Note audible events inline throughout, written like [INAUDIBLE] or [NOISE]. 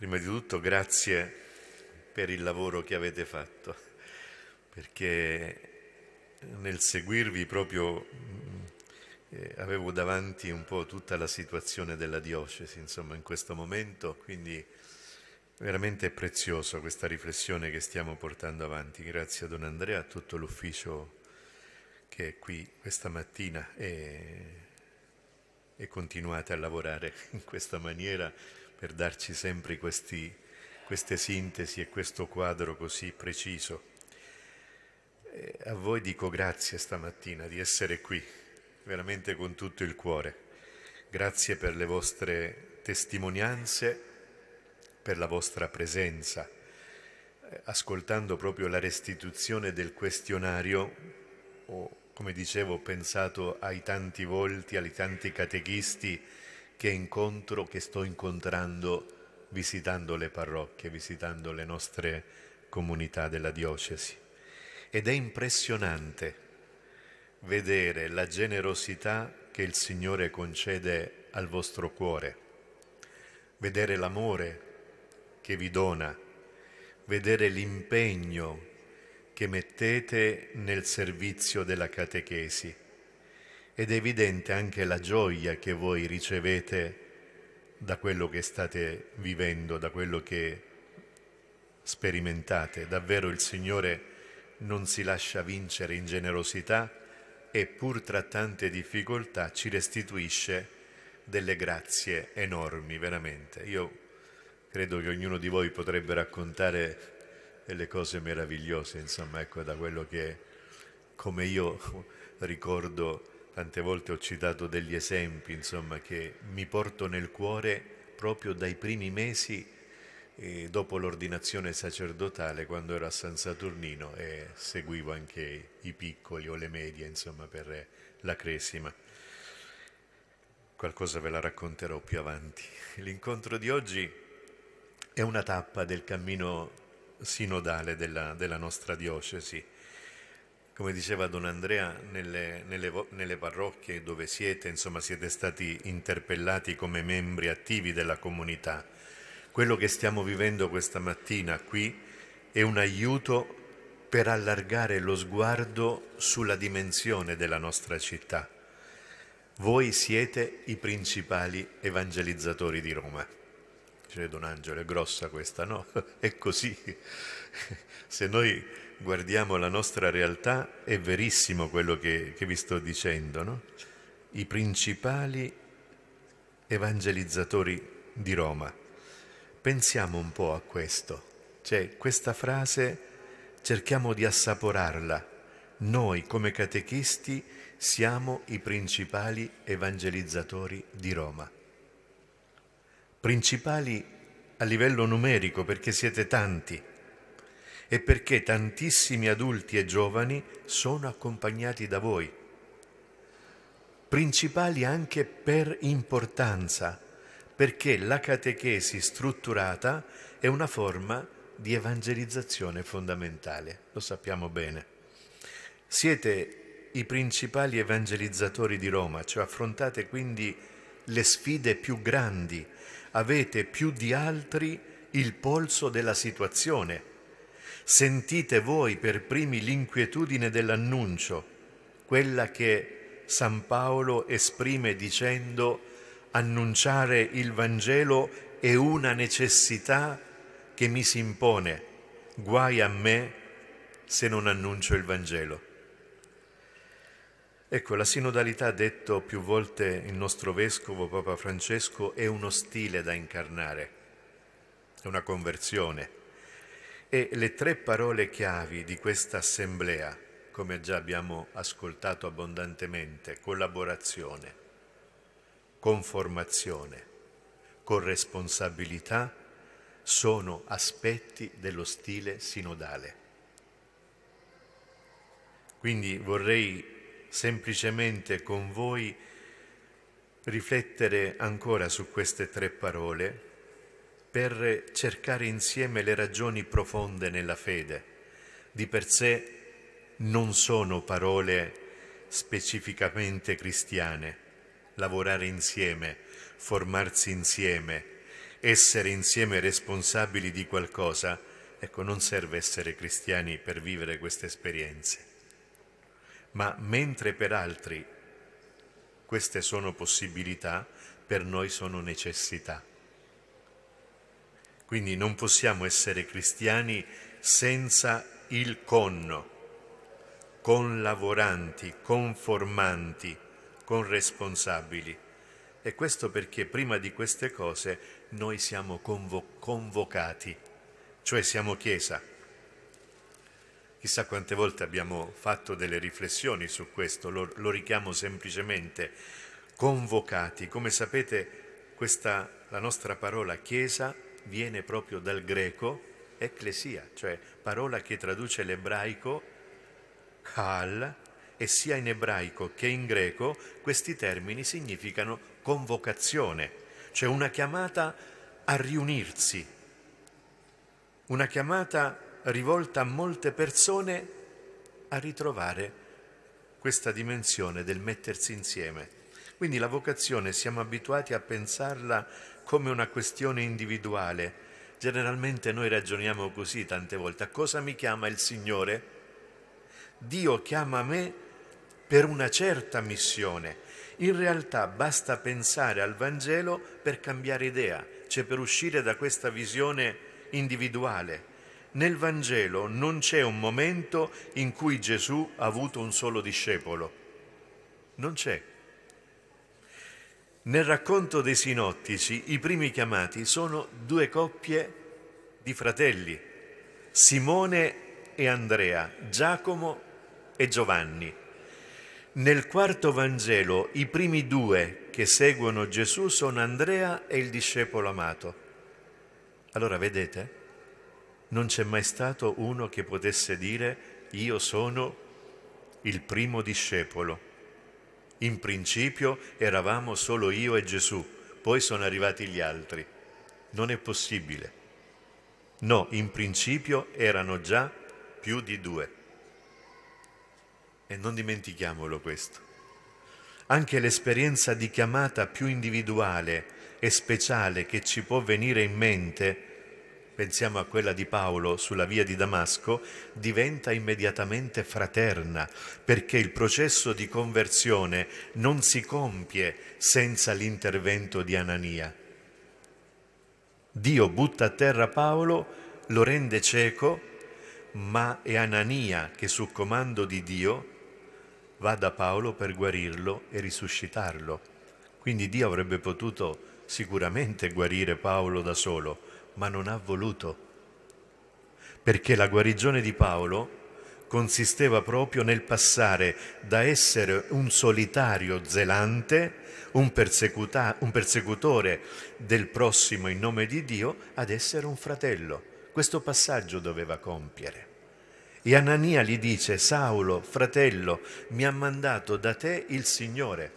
Prima di tutto grazie per il lavoro che avete fatto, perché nel seguirvi proprio mm, eh, avevo davanti un po' tutta la situazione della diocesi, insomma, in questo momento, quindi veramente è preziosa questa riflessione che stiamo portando avanti. Grazie a Don Andrea, a tutto l'ufficio che è qui questa mattina e, e continuate a lavorare [LAUGHS] in questa maniera per darci sempre questi, queste sintesi e questo quadro così preciso. Eh, a voi dico grazie stamattina di essere qui, veramente con tutto il cuore. Grazie per le vostre testimonianze, per la vostra presenza. Eh, ascoltando proprio la restituzione del questionario, ho, come dicevo, pensato ai tanti volti, ai tanti catechisti, che incontro, che sto incontrando visitando le parrocchie, visitando le nostre comunità della diocesi. Ed è impressionante vedere la generosità che il Signore concede al vostro cuore, vedere l'amore che vi dona, vedere l'impegno che mettete nel servizio della catechesi ed è evidente anche la gioia che voi ricevete da quello che state vivendo, da quello che sperimentate. Davvero il Signore non si lascia vincere in generosità e pur tra tante difficoltà ci restituisce delle grazie enormi, veramente. Io credo che ognuno di voi potrebbe raccontare delle cose meravigliose, insomma, ecco, da quello che, come io ricordo tante volte ho citato degli esempi, insomma, che mi porto nel cuore proprio dai primi mesi eh, dopo l'ordinazione sacerdotale, quando ero a San Saturnino e seguivo anche i piccoli o le medie, insomma, per la cresima. Qualcosa ve la racconterò più avanti. L'incontro di oggi è una tappa del cammino sinodale della, della nostra diocesi come diceva Don Andrea, nelle, nelle, nelle, parrocchie dove siete, insomma, siete stati interpellati come membri attivi della comunità. Quello che stiamo vivendo questa mattina qui è un aiuto per allargare lo sguardo sulla dimensione della nostra città. Voi siete i principali evangelizzatori di Roma. Dice Don Angelo, è grossa questa, no? [LAUGHS] È così. [LAUGHS] Se noi guardiamo la nostra realtà, è verissimo quello che, che vi sto dicendo, no? I principali evangelizzatori di Roma. Pensiamo un po' a questo, cioè questa frase cerchiamo di assaporarla. Noi come catechisti siamo i principali evangelizzatori di Roma. Principali a livello numerico perché siete tanti e perché tantissimi adulti e giovani sono accompagnati da voi. Principali anche per importanza, perché la catechesi strutturata è una forma di evangelizzazione fondamentale, lo sappiamo bene. Siete i principali evangelizzatori di Roma, cioè affrontate quindi le sfide più grandi, avete più di altri il polso della situazione Sentite voi per primi l'inquietudine dell'annuncio, quella che San Paolo esprime dicendo annunciare il Vangelo è una necessità che mi si impone, guai a me se non annuncio il Vangelo. Ecco, la sinodalità, detto più volte il nostro vescovo Papa Francesco, è uno stile da incarnare, è una conversione. E le tre parole chiavi di questa assemblea, come già abbiamo ascoltato abbondantemente, collaborazione, conformazione, corresponsabilità, sono aspetti dello stile sinodale. Quindi vorrei semplicemente con voi riflettere ancora su queste tre parole per cercare insieme le ragioni profonde nella fede. Di per sé non sono parole specificamente cristiane. Lavorare insieme, formarsi insieme, essere insieme responsabili di qualcosa, ecco, non serve essere cristiani per vivere queste esperienze. Ma mentre per altri queste sono possibilità, per noi sono necessità. Quindi non possiamo essere cristiani senza il con, con lavoranti, formanti, con responsabili. E questo perché prima di queste cose noi siamo convo convocati, cioè siamo Chiesa. Chissà quante volte abbiamo fatto delle riflessioni su questo, lo, lo richiamo semplicemente. Convocati, come sapete questa, la nostra parola Chiesa viene proprio dal greco ecclesia, cioè parola che traduce l'ebraico kal, e sia in ebraico che in greco questi termini significano convocazione, cioè una chiamata a riunirsi, una chiamata rivolta a molte persone a ritrovare questa dimensione del mettersi insieme. Quindi la vocazione siamo abituati a pensarla come una questione individuale. Generalmente noi ragioniamo così tante volte. A cosa mi chiama il Signore? Dio chiama me per una certa missione. In realtà basta pensare al Vangelo per cambiare idea, cioè per uscire da questa visione individuale. Nel Vangelo non c'è un momento in cui Gesù ha avuto un solo discepolo. Non c'è. Nel racconto dei sinottici i primi chiamati sono due coppie di fratelli, Simone e Andrea, Giacomo e Giovanni. Nel quarto Vangelo i primi due che seguono Gesù sono Andrea e il discepolo amato. Allora vedete, non c'è mai stato uno che potesse dire io sono il primo discepolo in principio eravamo solo io e Gesù, poi sono arrivati gli altri. Non è possibile. No, in principio erano già più di due. E non dimentichiamolo questo. Anche l'esperienza di chiamata più individuale e speciale che ci può venire in mente pensiamo a quella di Paolo sulla via di Damasco, diventa immediatamente fraterna, perché il processo di conversione non si compie senza l'intervento di Anania. Dio butta a terra Paolo, lo rende cieco, ma è Anania che su comando di Dio va da Paolo per guarirlo e risuscitarlo. Quindi Dio avrebbe potuto sicuramente guarire Paolo da solo, ma non ha voluto, perché la guarigione di Paolo consisteva proprio nel passare da essere un solitario zelante, un, un, persecutore del prossimo in nome di Dio, ad essere un fratello. Questo passaggio doveva compiere. E Anania gli dice, Saulo, fratello, mi ha mandato da te il Signore.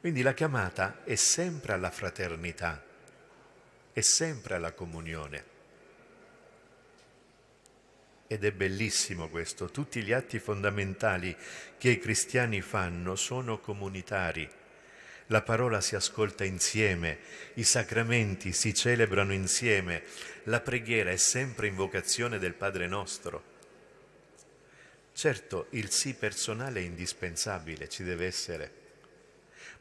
Quindi la chiamata è sempre alla fraternità è sempre alla comunione. Ed è bellissimo questo, tutti gli atti fondamentali che i cristiani fanno sono comunitari. La parola si ascolta insieme, i sacramenti si celebrano insieme, la preghiera è sempre invocazione del Padre nostro. Certo, il sì personale è indispensabile, ci deve essere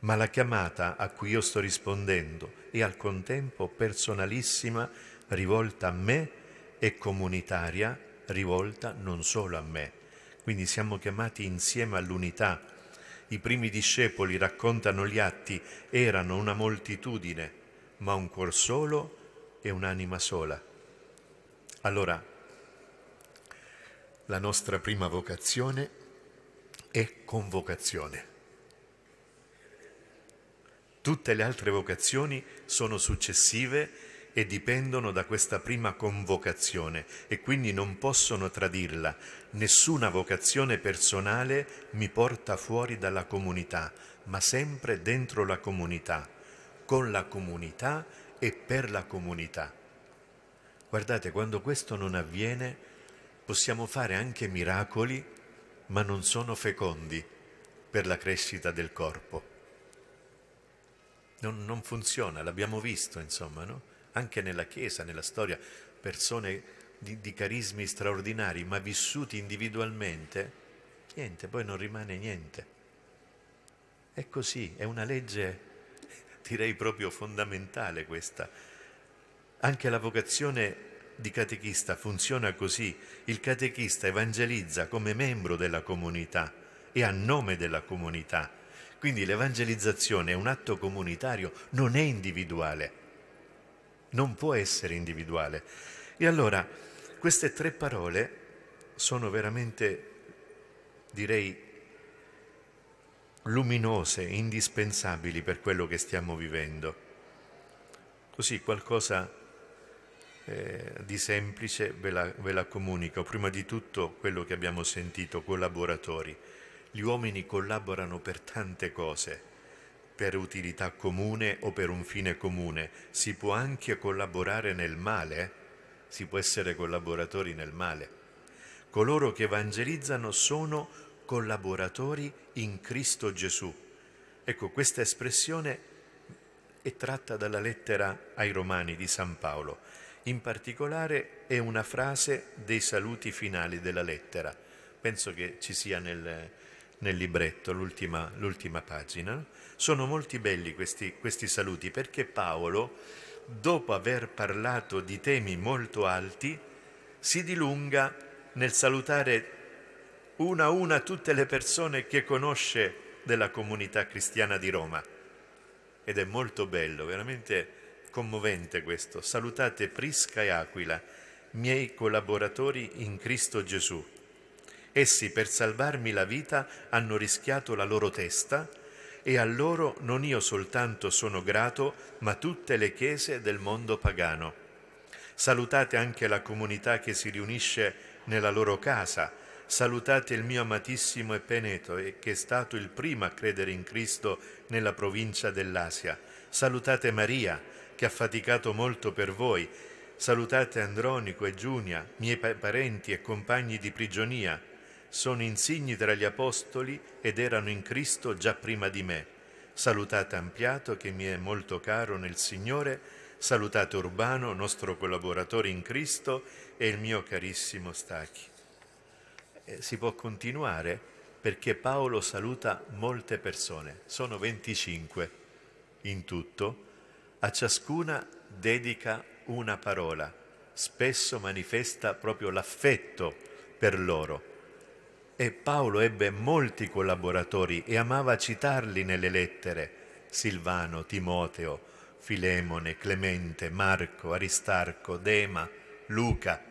ma la chiamata a cui io sto rispondendo è al contempo personalissima, rivolta a me e comunitaria, rivolta non solo a me. Quindi siamo chiamati insieme all'unità. I primi discepoli, raccontano gli atti, erano una moltitudine, ma un cuor solo e un'anima sola. Allora, la nostra prima vocazione è convocazione. Tutte le altre vocazioni sono successive e dipendono da questa prima convocazione e quindi non possono tradirla. Nessuna vocazione personale mi porta fuori dalla comunità, ma sempre dentro la comunità, con la comunità e per la comunità. Guardate, quando questo non avviene, possiamo fare anche miracoli, ma non sono fecondi per la crescita del corpo non, non funziona, l'abbiamo visto insomma, no? anche nella Chiesa, nella storia, persone di, di carismi straordinari, ma vissuti individualmente, niente, poi non rimane niente. È così, è una legge [LAUGHS] direi proprio fondamentale questa. Anche la vocazione di catechista funziona così. Il catechista evangelizza come membro della comunità e a nome della comunità quindi l'evangelizzazione è un atto comunitario, non è individuale, non può essere individuale. E allora queste tre parole sono veramente, direi, luminose, indispensabili per quello che stiamo vivendo. Così qualcosa eh, di semplice ve la, ve la comunico. Prima di tutto quello che abbiamo sentito, collaboratori. Gli uomini collaborano per tante cose, per utilità comune o per un fine comune. Si può anche collaborare nel male, si può essere collaboratori nel male. Coloro che evangelizzano sono collaboratori in Cristo Gesù. Ecco, questa espressione è tratta dalla lettera ai Romani di San Paolo. In particolare è una frase dei saluti finali della lettera. Penso che ci sia nel, nel libretto, l'ultima, l'ultima pagina. Sono molti belli questi, questi saluti perché Paolo, dopo aver parlato di temi molto alti, si dilunga nel salutare una a una tutte le persone che conosce della comunità cristiana di Roma. Ed è molto bello, veramente commovente questo. Salutate Prisca e Aquila, miei collaboratori in Cristo Gesù. Essi per salvarmi la vita hanno rischiato la loro testa e a loro non io soltanto sono grato, ma tutte le chiese del mondo pagano. Salutate anche la comunità che si riunisce nella loro casa. Salutate il mio amatissimo Epeneto, che è stato il primo a credere in Cristo nella provincia dell'Asia. Salutate Maria, che ha faticato molto per voi. Salutate Andronico e Giunia, miei parenti e compagni di prigionia sono insigni tra gli apostoli ed erano in Cristo già prima di me. Salutate Ampliato, che mi è molto caro nel Signore, salutate Urbano, nostro collaboratore in Cristo, e il mio carissimo Stachi. Eh, si può continuare perché Paolo saluta molte persone, sono 25 in tutto, a ciascuna dedica una parola, spesso manifesta proprio l'affetto per loro e Paolo ebbe molti collaboratori e amava citarli nelle lettere, Silvano, Timoteo, Filemone, Clemente, Marco, Aristarco, Dema, Luca.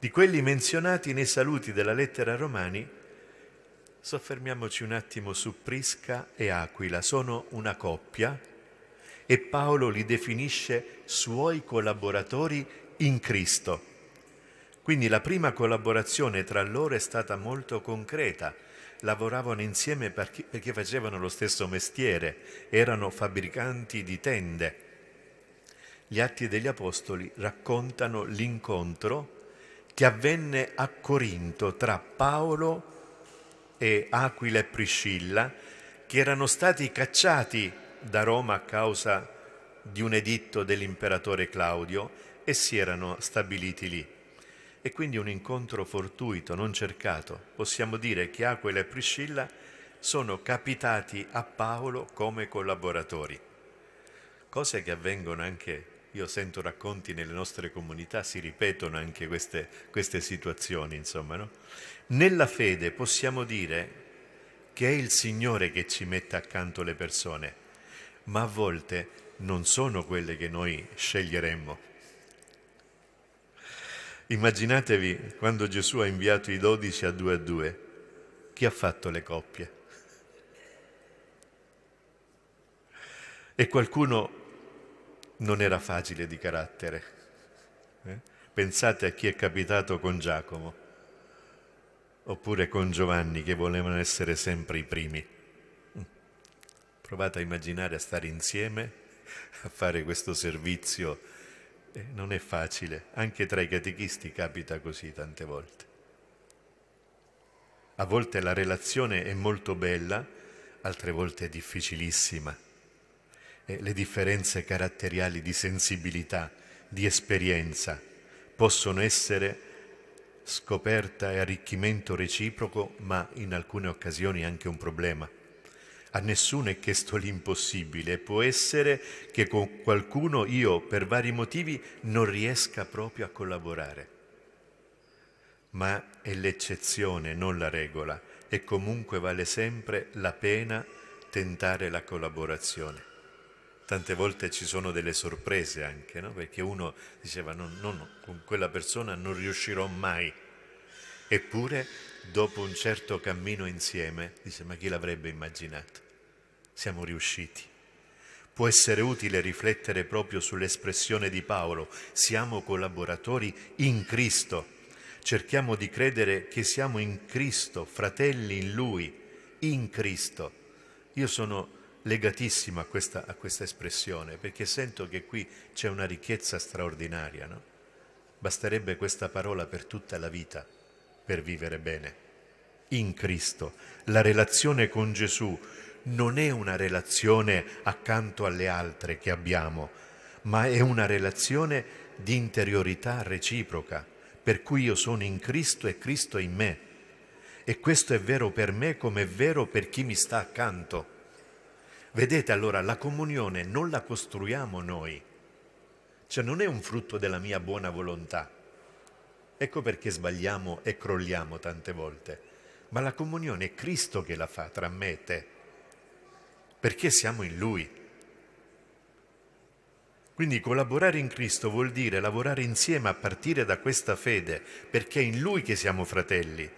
Di quelli menzionati nei saluti della lettera Romani, soffermiamoci un attimo su Prisca e Aquila. Sono una coppia e Paolo li definisce suoi collaboratori in Cristo. Quindi la prima collaborazione tra loro è stata molto concreta. Lavoravano insieme perché facevano lo stesso mestiere, erano fabbricanti di tende. Gli Atti degli Apostoli raccontano l'incontro che avvenne a Corinto tra Paolo e Aquila e Priscilla, che erano stati cacciati da Roma a causa di un editto dell'imperatore Claudio e si erano stabiliti lì e quindi un incontro fortuito, non cercato. Possiamo dire che Aquila e Priscilla sono capitati a Paolo come collaboratori. Cose che avvengono anche, io sento racconti nelle nostre comunità, si ripetono anche queste, queste situazioni, insomma. No? Nella fede possiamo dire che è il Signore che ci mette accanto le persone, ma a volte non sono quelle che noi sceglieremmo, Immaginatevi quando Gesù ha inviato i dodici a due a due, chi ha fatto le coppie? E qualcuno non era facile di carattere. Eh? Pensate a chi è capitato con Giacomo, oppure con Giovanni che volevano essere sempre i primi. Provate a immaginare a stare insieme, a fare questo servizio eh, non è facile, anche tra i catechisti capita così tante volte. A volte la relazione è molto bella, altre volte è difficilissima. Eh, le differenze caratteriali di sensibilità, di esperienza, possono essere scoperta e arricchimento reciproco, ma in alcune occasioni anche un problema a nessuno è chiesto l'impossibile, può essere che con qualcuno io per vari motivi non riesca proprio a collaborare. Ma è l'eccezione, non la regola, e comunque vale sempre la pena tentare la collaborazione. Tante volte ci sono delle sorprese anche, no? perché uno diceva no, no, no, con quella persona non riuscirò mai. Eppure, dopo un certo cammino insieme, dice ma chi l'avrebbe immaginato? siamo riusciti. Può essere utile riflettere proprio sull'espressione di Paolo, siamo collaboratori in Cristo. Cerchiamo di credere che siamo in Cristo, fratelli in Lui, in Cristo. Io sono legatissimo a questa, a questa espressione perché sento che qui c'è una ricchezza straordinaria. No? Basterebbe questa parola per tutta la vita, per vivere bene. In Cristo, la relazione con Gesù, non è una relazione accanto alle altre che abbiamo, ma è una relazione di interiorità reciproca, per cui io sono in Cristo e Cristo è in me. E questo è vero per me come è vero per chi mi sta accanto. Vedete allora, la comunione non la costruiamo noi, cioè non è un frutto della mia buona volontà. Ecco perché sbagliamo e crolliamo tante volte, ma la comunione è Cristo che la fa tra me e te perché siamo in Lui. Quindi collaborare in Cristo vuol dire lavorare insieme a partire da questa fede, perché è in Lui che siamo fratelli.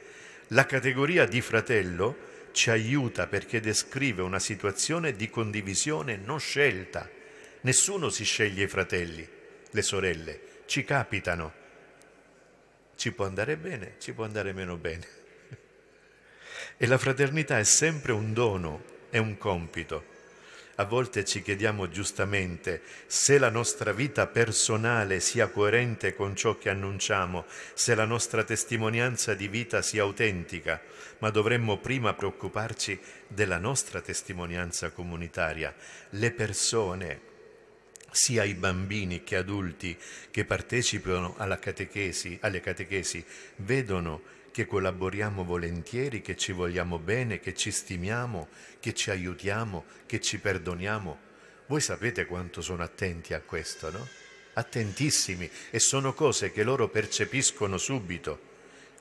La categoria di fratello ci aiuta perché descrive una situazione di condivisione non scelta. Nessuno si sceglie i fratelli, le sorelle, ci capitano. Ci può andare bene, ci può andare meno bene. [LAUGHS] E la fraternità è sempre un dono è un compito. A volte ci chiediamo giustamente se la nostra vita personale sia coerente con ciò che annunciamo, se la nostra testimonianza di vita sia autentica, ma dovremmo prima preoccuparci della nostra testimonianza comunitaria. Le persone, sia i bambini che adulti che partecipano catechesi, alle catechesi, vedono che che collaboriamo volentieri, che ci vogliamo bene, che ci stimiamo, che ci aiutiamo, che ci perdoniamo. Voi sapete quanto sono attenti a questo, no? Attentissimi e sono cose che loro percepiscono subito.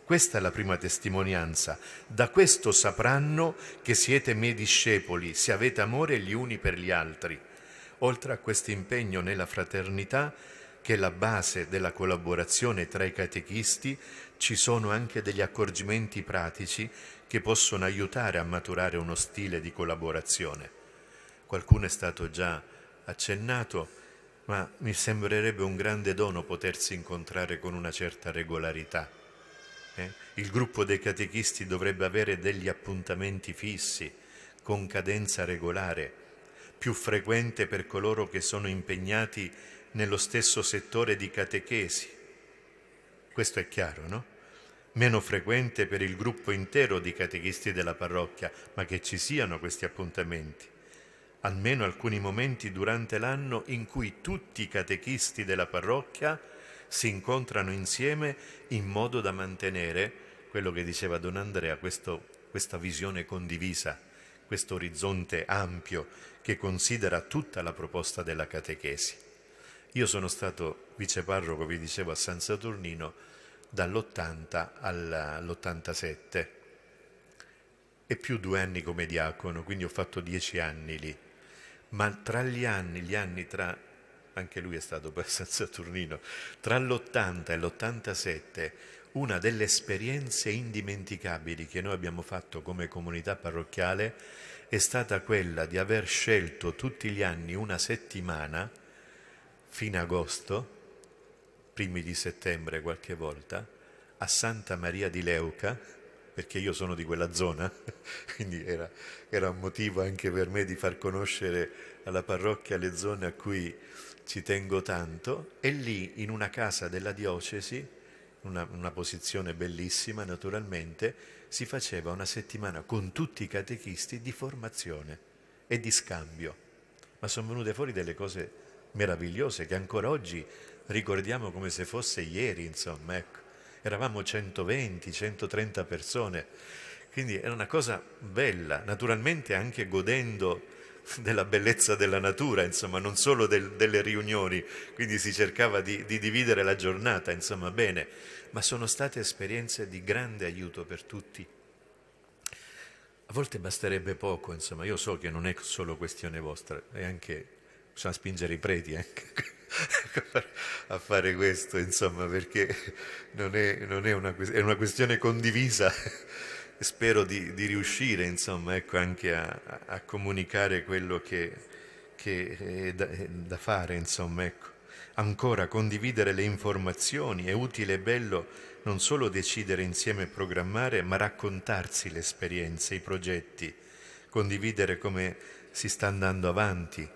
Questa è la prima testimonianza. Da questo sapranno che siete miei discepoli, se avete amore gli uni per gli altri. Oltre a questo impegno nella fraternità, che è la base della collaborazione tra i catechisti, ci sono anche degli accorgimenti pratici che possono aiutare a maturare uno stile di collaborazione. Qualcuno è stato già accennato, ma mi sembrerebbe un grande dono potersi incontrare con una certa regolarità. Eh? Il gruppo dei catechisti dovrebbe avere degli appuntamenti fissi, con cadenza regolare, più frequente per coloro che sono impegnati nello stesso settore di catechesi questo è chiaro, no? Meno frequente per il gruppo intero di catechisti della parrocchia, ma che ci siano questi appuntamenti. Almeno alcuni momenti durante l'anno in cui tutti i catechisti della parrocchia si incontrano insieme in modo da mantenere quello che diceva Don Andrea, questo, questa visione condivisa, questo orizzonte ampio che considera tutta la proposta della catechesi. Io sono stato viceparroco, vi dicevo, a San Saturnino dall'80 all'87 e più due anni come diacono, quindi ho fatto dieci anni lì. Ma tra gli anni, gli anni tra, anche lui è stato per San Saturnino, tra l'80 e l'87 una delle esperienze indimenticabili che noi abbiamo fatto come comunità parrocchiale è stata quella di aver scelto tutti gli anni una settimana fino agosto, primi di settembre qualche volta, a Santa Maria di Leuca, perché io sono di quella zona, [LAUGHS] quindi era, era un motivo anche per me di far conoscere alla parrocchia le zone a cui ci tengo tanto, e lì in una casa della diocesi, una, una posizione bellissima naturalmente, si faceva una settimana con tutti i catechisti di formazione e di scambio, ma sono venute fuori delle cose meravigliose che ancora oggi ricordiamo come se fosse ieri, insomma, ecco. Eravamo 120, 130 persone, quindi era una cosa bella, naturalmente anche godendo della bellezza della natura, insomma, non solo del, delle riunioni, quindi si cercava di, di, dividere la giornata, insomma, bene, ma sono state esperienze di grande aiuto per tutti. A volte basterebbe poco, insomma, io so che non è solo questione vostra, è anche bisogna spingere i preti eh, anche [LAUGHS] ecco, a fare questo, insomma, perché non è, non è, una, è una, questione condivisa. [LAUGHS] Spero di, di riuscire, insomma, ecco, anche a, a, comunicare quello che, che è, da, è, da, fare, insomma, ecco. Ancora, condividere le informazioni è utile e bello non solo decidere insieme e programmare, ma raccontarsi le esperienze, i progetti, condividere come si sta andando avanti,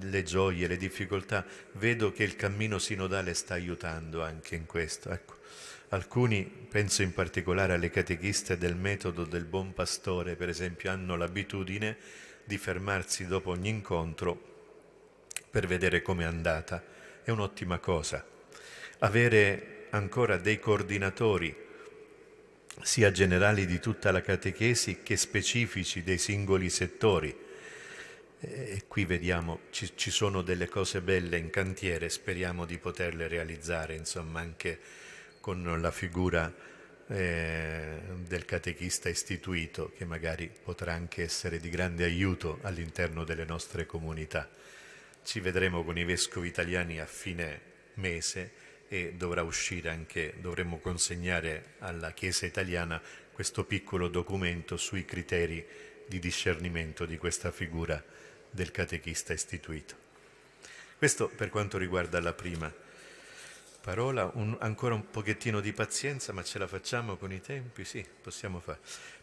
le gioie, le difficoltà, vedo che il cammino sinodale sta aiutando anche in questo. Ecco. Alcuni, penso in particolare alle catechiste del metodo del buon pastore, per esempio, hanno l'abitudine di fermarsi dopo ogni incontro per vedere come è andata. È un'ottima cosa. Avere ancora dei coordinatori, sia generali di tutta la catechesi che specifici dei singoli settori, e qui vediamo, ci, ci sono delle cose belle in cantiere, speriamo di poterle realizzare, insomma, anche con la figura eh, del catechista istituito, che magari potrà anche essere di grande aiuto all'interno delle nostre comunità. Ci vedremo con i vescovi italiani a fine mese e dovrà uscire anche, dovremmo consegnare alla Chiesa italiana questo piccolo documento sui criteri di discernimento di questa figura del catechista istituito. Questo per quanto riguarda la prima parola, un, ancora un pochettino di pazienza, ma ce la facciamo con i tempi, sì, possiamo fare.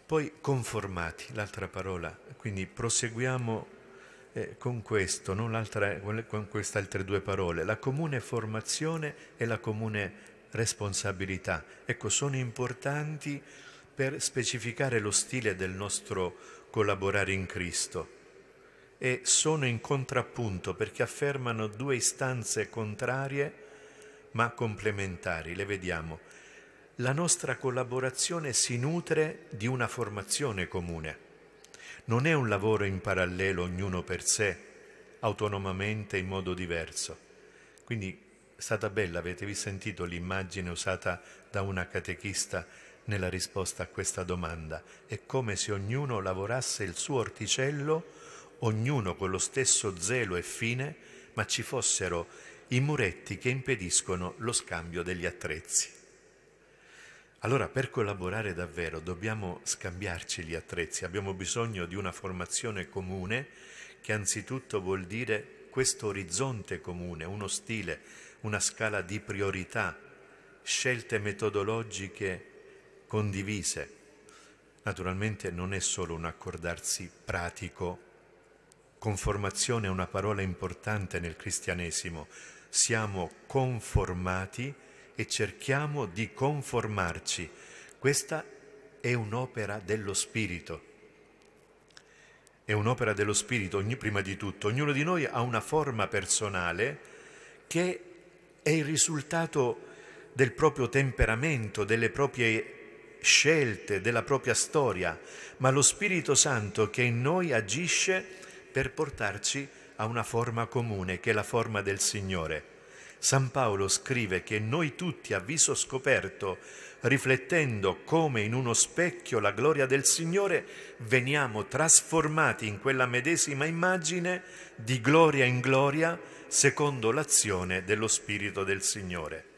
Poi conformati, l'altra parola, quindi proseguiamo eh, con questo, non l'altra, con queste altre due parole, la comune formazione e la comune responsabilità. Ecco, sono importanti per specificare lo stile del nostro collaborare in Cristo e sono in contrappunto perché affermano due istanze contrarie ma complementari. Le vediamo. La nostra collaborazione si nutre di una formazione comune. Non è un lavoro in parallelo, ognuno per sé, autonomamente, in modo diverso. Quindi è stata bella, avetevi sentito l'immagine usata da una catechista nella risposta a questa domanda. È come se ognuno lavorasse il suo orticello ognuno con lo stesso zelo e fine, ma ci fossero i muretti che impediscono lo scambio degli attrezzi. Allora per collaborare davvero dobbiamo scambiarci gli attrezzi, abbiamo bisogno di una formazione comune che anzitutto vuol dire questo orizzonte comune, uno stile, una scala di priorità, scelte metodologiche condivise. Naturalmente non è solo un accordarsi pratico Conformazione è una parola importante nel cristianesimo. Siamo conformati e cerchiamo di conformarci. Questa è un'opera dello Spirito. È un'opera dello Spirito, ogni, prima di tutto. Ognuno di noi ha una forma personale che è il risultato del proprio temperamento, delle proprie scelte, della propria storia, ma lo Spirito Santo che in noi agisce per portarci a una forma comune, che è la forma del Signore. San Paolo scrive che noi tutti a viso scoperto, riflettendo come in uno specchio la gloria del Signore, veniamo trasformati in quella medesima immagine di gloria in gloria secondo l'azione dello Spirito del Signore.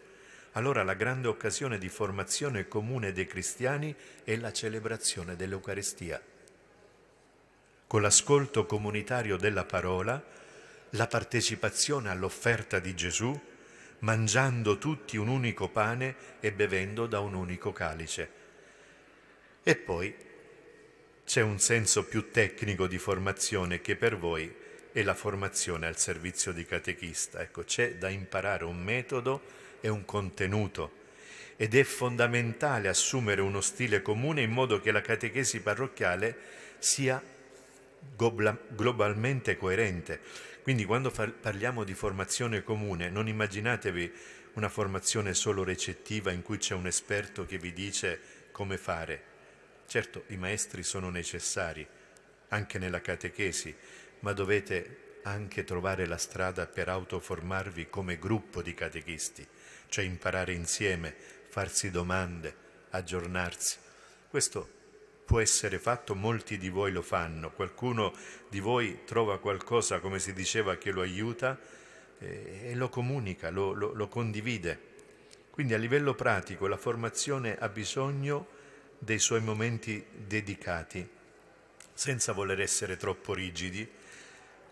Allora la grande occasione di formazione comune dei cristiani è la celebrazione dell'Eucaristia con l'ascolto comunitario della parola, la partecipazione all'offerta di Gesù, mangiando tutti un unico pane e bevendo da un unico calice. E poi c'è un senso più tecnico di formazione che per voi è la formazione al servizio di catechista. Ecco, c'è da imparare un metodo e un contenuto ed è fondamentale assumere uno stile comune in modo che la catechesi parrocchiale sia globalmente coerente. Quindi quando parliamo di formazione comune, non immaginatevi una formazione solo recettiva in cui c'è un esperto che vi dice come fare. Certo, i maestri sono necessari anche nella catechesi, ma dovete anche trovare la strada per autoformarvi come gruppo di catechisti, cioè imparare insieme, farsi domande, aggiornarsi. Questo può essere fatto, molti di voi lo fanno, qualcuno di voi trova qualcosa, come si diceva, che lo aiuta eh, e lo comunica, lo, lo, lo condivide. Quindi a livello pratico la formazione ha bisogno dei suoi momenti dedicati, senza voler essere troppo rigidi.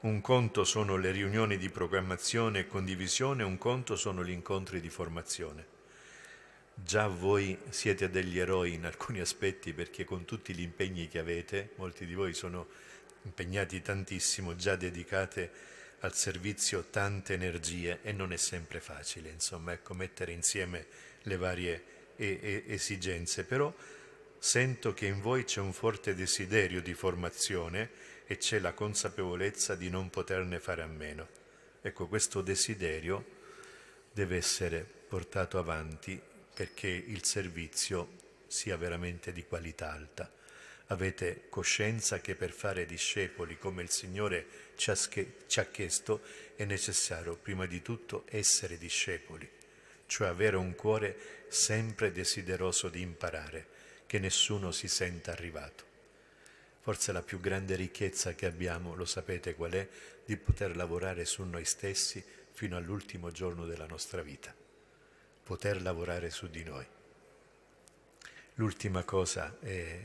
Un conto sono le riunioni di programmazione e condivisione, un conto sono gli incontri di formazione. Già voi siete degli eroi in alcuni aspetti perché con tutti gli impegni che avete, molti di voi sono impegnati tantissimo, già dedicate al servizio tante energie e non è sempre facile, insomma, ecco, mettere insieme le varie e- e- esigenze, però sento che in voi c'è un forte desiderio di formazione e c'è la consapevolezza di non poterne fare a meno. Ecco, questo desiderio deve essere portato avanti perché il servizio sia veramente di qualità alta. Avete coscienza che per fare discepoli come il Signore ci ha, chiesto è necessario prima di tutto essere discepoli, cioè avere un cuore sempre desideroso di imparare, che nessuno si senta arrivato. Forse la più grande ricchezza che abbiamo, lo sapete qual è, di poter lavorare su noi stessi fino all'ultimo giorno della nostra vita poter lavorare su di noi. L'ultima cosa è,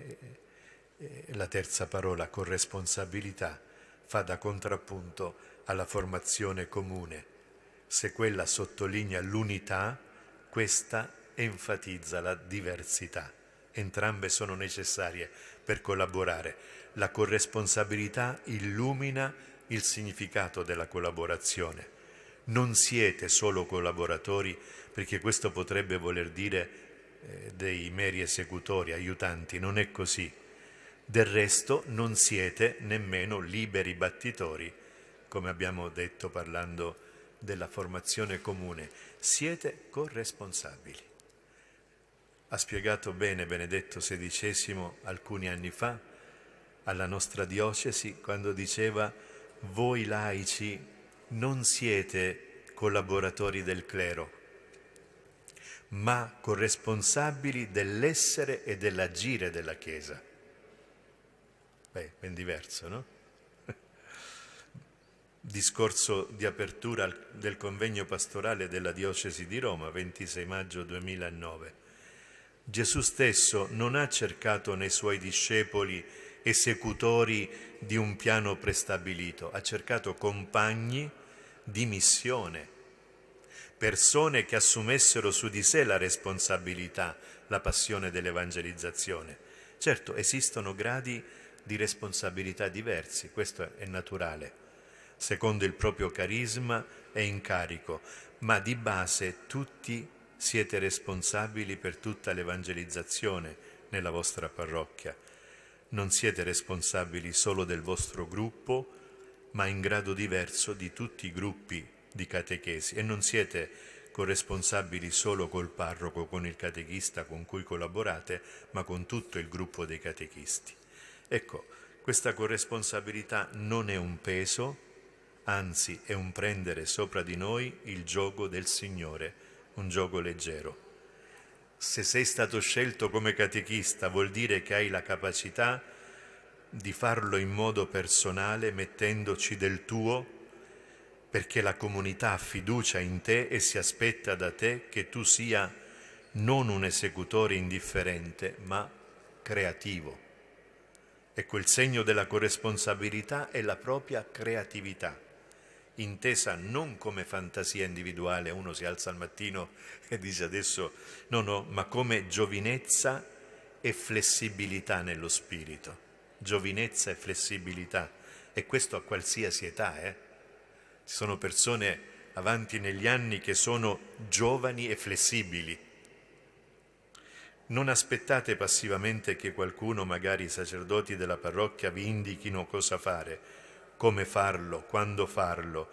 è la terza parola, corresponsabilità, fa da contrappunto alla formazione comune. Se quella sottolinea l'unità, questa enfatizza la diversità. Entrambe sono necessarie per collaborare. La corresponsabilità illumina il significato della collaborazione non siete solo collaboratori, perché questo potrebbe voler dire eh, dei meri esecutori, aiutanti, non è così. Del resto non siete nemmeno liberi battitori, come abbiamo detto parlando della formazione comune, siete corresponsabili. Ha spiegato bene Benedetto XVI alcuni anni fa alla nostra diocesi quando diceva voi laici non siete collaboratori del clero, ma corresponsabili dell'essere e dell'agire della Chiesa. Beh, ben diverso, no? [LAUGHS] Discorso di apertura del convegno pastorale della Diocesi di Roma, 26 maggio 2009. Gesù stesso non ha cercato nei suoi discepoli esecutori di un piano prestabilito, ha cercato compagni di missione, persone che assumessero su di sé la responsabilità, la passione dell'evangelizzazione. Certo, esistono gradi di responsabilità diversi, questo è naturale, secondo il proprio carisma e incarico, ma di base tutti siete responsabili per tutta l'evangelizzazione nella vostra parrocchia non siete responsabili solo del vostro gruppo, ma in grado diverso di tutti i gruppi di catechesi e non siete corresponsabili solo col parroco, con il catechista con cui collaborate, ma con tutto il gruppo dei catechisti. Ecco, questa corresponsabilità non è un peso, anzi è un prendere sopra di noi il gioco del Signore, un gioco leggero. Se sei stato scelto come catechista vuol dire che hai la capacità di farlo in modo personale, mettendoci del tuo, perché la comunità ha fiducia in te e si aspetta da te che tu sia non un esecutore indifferente, ma creativo. E quel segno della corresponsabilità è la propria creatività intesa non come fantasia individuale, uno si alza al mattino [LAUGHS] e dice adesso no, no, ma come giovinezza e flessibilità nello spirito. Giovinezza e flessibilità. E questo a qualsiasi età, eh? Ci sono persone avanti negli anni che sono giovani e flessibili. Non aspettate passivamente che qualcuno, magari i sacerdoti della parrocchia, vi indichino cosa fare come farlo, quando farlo.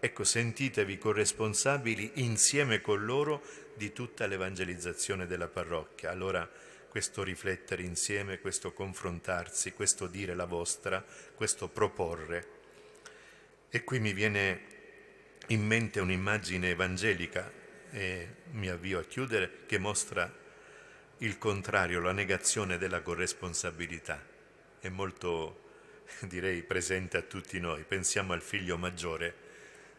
Ecco, sentitevi corresponsabili insieme con loro di tutta l'evangelizzazione della parrocchia. Allora questo riflettere insieme, questo confrontarsi, questo dire la vostra, questo proporre. E qui mi viene in mente un'immagine evangelica, e mi avvio a chiudere, che mostra il contrario, la negazione della corresponsabilità. È molto [LAUGHS] direi presente a tutti noi. Pensiamo al figlio maggiore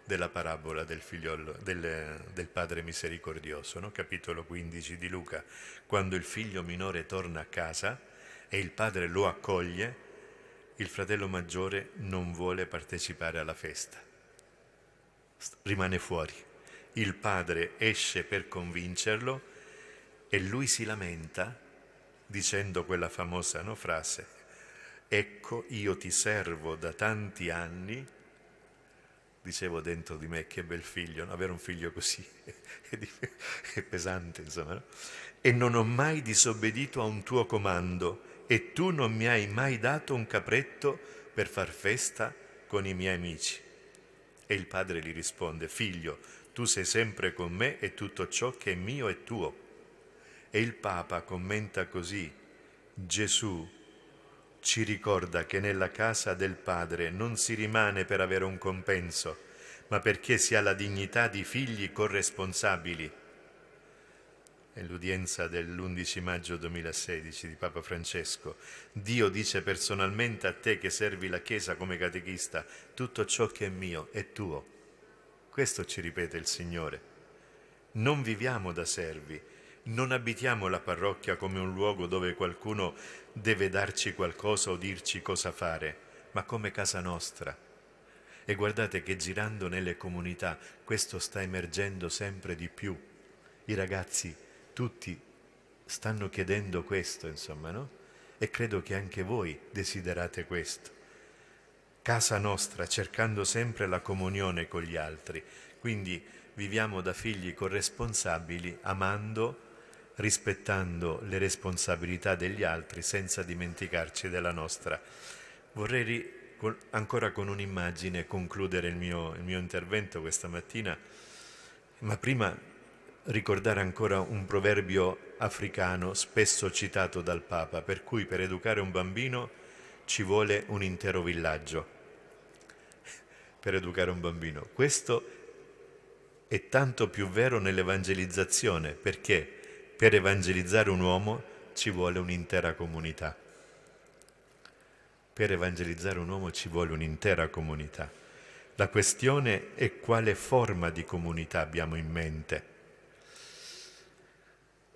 della parabola del, figliolo, del, del padre misericordioso, no? capitolo 15 di Luca. Quando il figlio minore torna a casa e il padre lo accoglie, il fratello maggiore non vuole partecipare alla festa, rimane fuori. Il padre esce per convincerlo e lui si lamenta dicendo quella famosa no, frase, ecco io ti servo da tanti anni, dicevo dentro di me che bel figlio, no? avere un figlio così [LAUGHS] è pesante, insomma, no? e non ho mai disobbedito a un tuo comando e tu non mi hai mai dato un capretto per far festa con i miei amici. E il padre gli risponde, figlio, tu sei sempre con me e tutto ciò che è mio è tuo. E il Papa commenta così, Gesù ci ricorda che nella casa del Padre non si rimane per avere un compenso, ma perché si ha la dignità di figli corresponsabili. È l'udienza dell'11 maggio 2016 di Papa Francesco. Dio dice personalmente a te che servi la Chiesa come catechista, tutto ciò che è mio è tuo. Questo ci ripete il Signore. Non viviamo da servi, non abitiamo la parrocchia come un luogo dove qualcuno deve darci qualcosa o dirci cosa fare, ma come casa nostra. E guardate che girando nelle comunità questo sta emergendo sempre di più. I ragazzi tutti stanno chiedendo questo, insomma, no? E credo che anche voi desiderate questo. Casa nostra, cercando sempre la comunione con gli altri. Quindi viviamo da figli corresponsabili, amando rispettando le responsabilità degli altri senza dimenticarci della nostra. Vorrei ri- ancora con un'immagine concludere il mio, il mio intervento questa mattina, ma prima ricordare ancora un proverbio africano spesso citato dal Papa, per cui per educare un bambino ci vuole un intero villaggio. [LAUGHS] Per educare un bambino. Questo è tanto più vero nell'evangelizzazione perché per evangelizzare un uomo ci vuole un'intera comunità. Per evangelizzare un uomo ci vuole un'intera comunità. La questione è quale forma di comunità abbiamo in mente.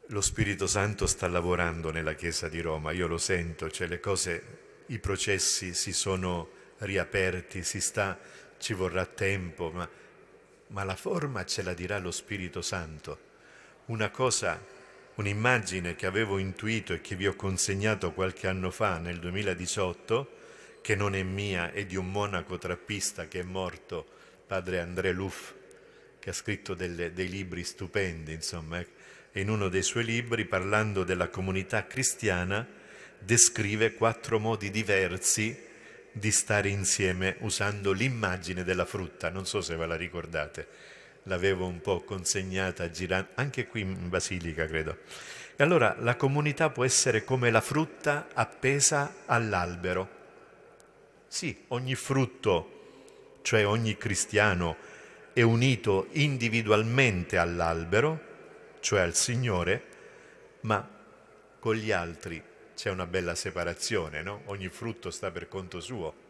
Lo Spirito Santo sta lavorando nella Chiesa di Roma, io lo sento, cioè le cose, i processi si sono riaperti, si sta, ci vorrà tempo, ma, ma la forma ce la dirà lo Spirito Santo. Una cosa un'immagine che avevo intuito e che vi ho consegnato qualche anno fa, nel 2018, che non è mia, è di un monaco trappista che è morto, padre André Luff, che ha scritto delle, dei libri stupendi, insomma, e eh. in uno dei suoi libri, parlando della comunità cristiana, descrive quattro modi diversi di stare insieme usando l'immagine della frutta, non so se ve la ricordate l'avevo un po' consegnata girando, anche qui in Basilica credo. E allora la comunità può essere come la frutta appesa all'albero. Sì, ogni frutto, cioè ogni cristiano, è unito individualmente all'albero, cioè al Signore, ma con gli altri c'è una bella separazione, no? Ogni frutto sta per conto suo.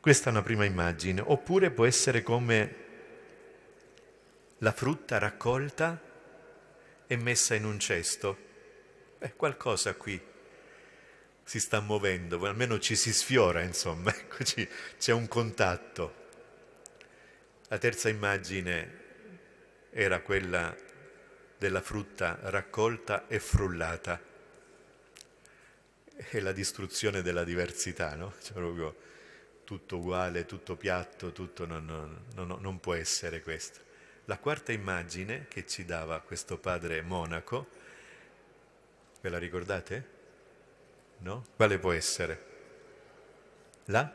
Questa è una prima immagine. Oppure può essere come la frutta raccolta e messa in un cesto. Beh, qualcosa qui si sta muovendo, almeno ci si sfiora, insomma, [LAUGHS] eccoci, c'è un contatto. La terza immagine era quella della frutta raccolta e frullata È la distruzione della diversità, no? Cioè, proprio tutto uguale, tutto piatto, tutto non, non, non, non può essere questo. La quarta immagine che ci dava questo padre monaco, ve la ricordate? No? Quale può essere? La?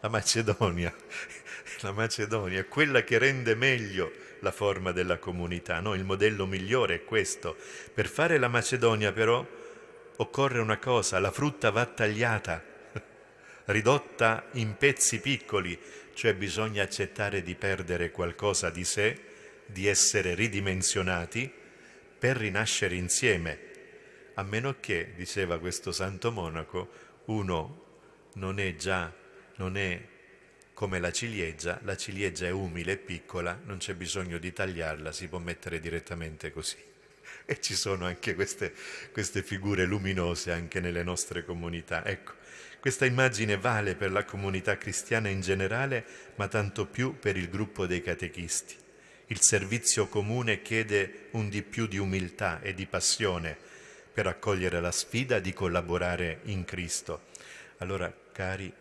La Macedonia, [LAUGHS] la Macedonia è quella che rende meglio la forma della comunità, no? il modello migliore è questo. Per fare la Macedonia però occorre una cosa, la frutta va tagliata ridotta in pezzi piccoli, cioè bisogna accettare di perdere qualcosa di sé, di essere ridimensionati, per rinascere insieme, a meno che, diceva questo santo monaco, uno non è già, non è come la ciliegia, la ciliegia è umile e piccola, non c'è bisogno di tagliarla, si può mettere direttamente così. [LAUGHS] E ci sono anche queste, queste figure luminose anche nelle nostre comunità. Ecco, questa immagine vale per la comunità cristiana in generale, ma tanto più per il gruppo dei catechisti. Il servizio comune chiede un di più di umiltà e di passione per accogliere la sfida di collaborare in Cristo. Allora, cari,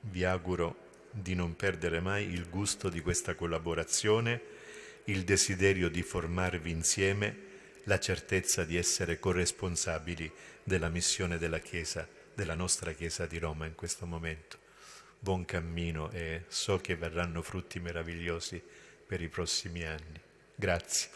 vi auguro di non perdere mai il gusto di questa collaborazione, il desiderio di formarvi insieme, la certezza di essere corresponsabili della missione della Chiesa della nostra Chiesa di Roma in questo momento. Buon cammino e so che verranno frutti meravigliosi per i prossimi anni. Grazie.